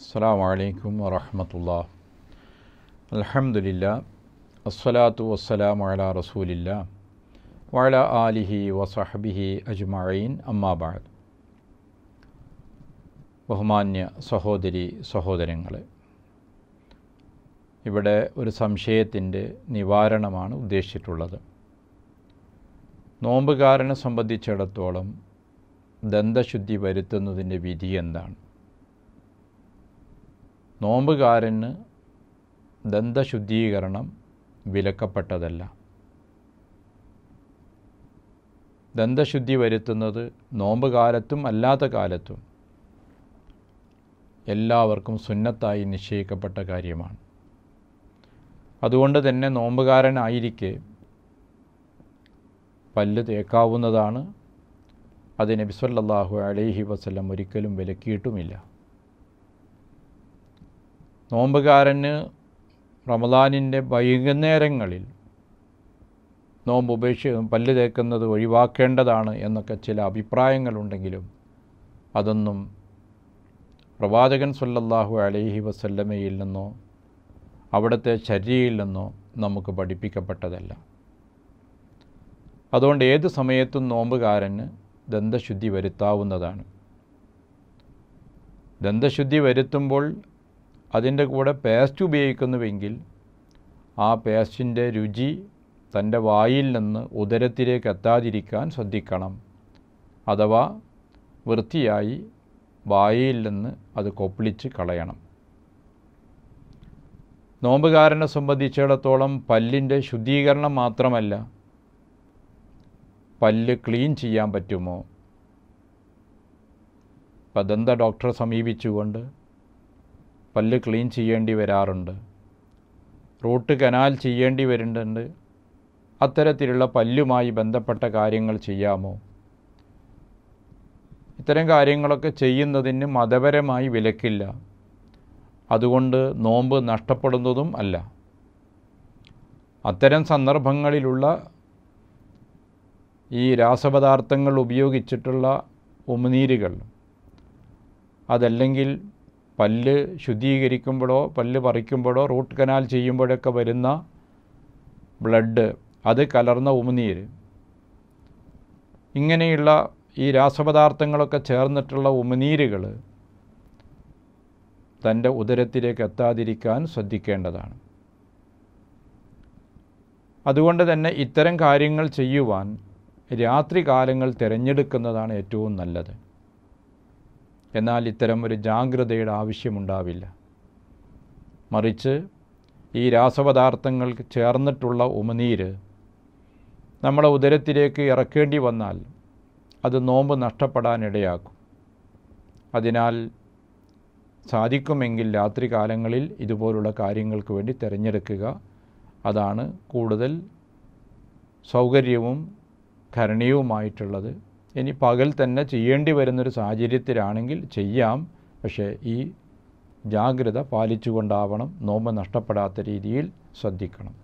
അസ്സാം വലൈക്കും വറഹമത്തുള്ള അലഹമുല്ല അസ്സലാത്തു വസ്സലാം വല റസൂലില്ല വല ആലിഹി വസഹബിഹി അജ്മീൻ അമ്മാബാദ് ബഹുമാന്യ സഹോദരി സഹോദരങ്ങളെ ഇവിടെ ഒരു സംശയത്തിൻ്റെ നിവാരണമാണ് ഉദ്ദേശിച്ചിട്ടുള്ളത് നോമ്പുകാരനെ സംബന്ധിച്ചിടത്തോളം ദന്തശുദ്ധി വരുത്തുന്നതിൻ്റെ വിധി എന്താണ് നോമ്പുകാരന് ദന്തശുദ്ധീകരണം വിലക്കപ്പെട്ടതല്ല ദന്തശുദ്ധി വരുത്തുന്നത് നോമ്പുകാലത്തും അല്ലാത്ത കാലത്തും എല്ലാവർക്കും സുന്നത്തായി നിശ്ചയിക്കപ്പെട്ട കാര്യമാണ് അതുകൊണ്ട് തന്നെ നോമ്പുകാരനായിരിക്കെ പല്ല് തേക്കാവുന്നതാണ് അതിന് ബിസ്വല്ലാഹു അലൈഹി വസ്ലം ഒരിക്കലും വിലക്കിയിട്ടുമില്ല നോമ്പുകാരന് റമദാനിൻ്റെ വൈകുന്നേരങ്ങളിൽ നോമ്പ് ഉപേക്ഷ പല്ല് തേക്കുന്നത് ഒഴിവാക്കേണ്ടതാണ് എന്നൊക്കെ ചില അഭിപ്രായങ്ങളുണ്ടെങ്കിലും അതൊന്നും പ്രവാചകൻ സല്ലല്ലാഹു അലൈഹി വസല്ലമയിൽ നിന്നോ അവിടുത്തെ ശരീരയിൽ നിന്നോ നമുക്ക് പഠിപ്പിക്കപ്പെട്ടതല്ല അതുകൊണ്ട് ഏത് സമയത്തും നോമ്പുകാരന് ദന്തശുദ്ധി വരുത്താവുന്നതാണ് ദന്തശുദ്ധി വരുത്തുമ്പോൾ അതിൻ്റെ കൂടെ പേസ്റ്റ് ഉപയോഗിക്കുന്നുവെങ്കിൽ ആ പേസ്റ്റിൻ്റെ രുചി തൻ്റെ വായിൽ നിന്ന് ഉദരത്തിലേക്ക് എത്താതിരിക്കാൻ ശ്രദ്ധിക്കണം അഥവാ വൃത്തിയായി വായിൽ നിന്ന് അത് കൊപ്പിളിച്ച് കളയണം നോമ്പുകാരനെ സംബന്ധിച്ചിടത്തോളം പല്ലിൻ്റെ ശുദ്ധീകരണം മാത്രമല്ല പല്ല് ക്ലീൻ ചെയ്യാൻ പറ്റുമോ ഇപ്പോൾ ദന്ത ഡോക്ടറെ സമീപിച്ചുകൊണ്ട് പല്ല് ക്ലീൻ ചെയ്യേണ്ടി വരാറുണ്ട് റൂട്ട് കനാൽ ചെയ്യേണ്ടി വരുന്നുണ്ട് അത്തരത്തിലുള്ള പല്ലുമായി ബന്ധപ്പെട്ട കാര്യങ്ങൾ ചെയ്യാമോ ഇത്തരം കാര്യങ്ങളൊക്കെ ചെയ്യുന്നതിന് മതപരമായി വിലക്കില്ല അതുകൊണ്ട് നോമ്പ് നഷ്ടപ്പെടുന്നതും അല്ല അത്തരം സന്ദർഭങ്ങളിലുള്ള ഈ രാസപദാർത്ഥങ്ങൾ ഉപയോഗിച്ചിട്ടുള്ള ഉമിനീരുകൾ അതല്ലെങ്കിൽ പല്ല് ശുദ്ധീകരിക്കുമ്പോഴോ പല്ല് പറിക്കുമ്പോഴോ റൂട്ട് കനാൽ ചെയ്യുമ്പോഴൊക്കെ വരുന്ന ബ്ലഡ് അത് കലർന്ന ഉമിനീര് ഇങ്ങനെയുള്ള ഈ രാസപദാർത്ഥങ്ങളൊക്കെ ചേർന്നിട്ടുള്ള ഉമിനീരുകൾ തൻ്റെ ഉദരത്തിലേക്ക് എത്താതിരിക്കാൻ ശ്രദ്ധിക്കേണ്ടതാണ് അതുകൊണ്ട് തന്നെ ഇത്തരം കാര്യങ്ങൾ ചെയ്യുവാൻ രാത്രികാലങ്ങൾ തിരഞ്ഞെടുക്കുന്നതാണ് ഏറ്റവും നല്ലത് എന്നാൽ ഇത്തരം ഒരു ജാഗ്രതയുടെ ആവശ്യമുണ്ടാവില്ല മറിച്ച് ഈ രാസപദാർത്ഥങ്ങൾ ചേർന്നിട്ടുള്ള ഉമനീര് നമ്മളെ ഉദരത്തിലേക്ക് ഇറക്കേണ്ടി വന്നാൽ അത് നോമ്പ് നഷ്ടപ്പെടാനിടയാക്കും അതിനാൽ സാധിക്കുമെങ്കിൽ രാത്രി കാലങ്ങളിൽ ഇതുപോലുള്ള കാര്യങ്ങൾക്ക് വേണ്ടി തിരഞ്ഞെടുക്കുക അതാണ് കൂടുതൽ സൗകര്യവും കരണീയവുമായിട്ടുള്ളത് ഇനി പകൽ തന്നെ ചെയ്യേണ്ടി വരുന്നൊരു സാഹചര്യത്തിലാണെങ്കിൽ ചെയ്യാം പക്ഷേ ഈ ജാഗ്രത പാലിച്ചുകൊണ്ടാവണം നോമ്പ് നഷ്ടപ്പെടാത്ത രീതിയിൽ ശ്രദ്ധിക്കണം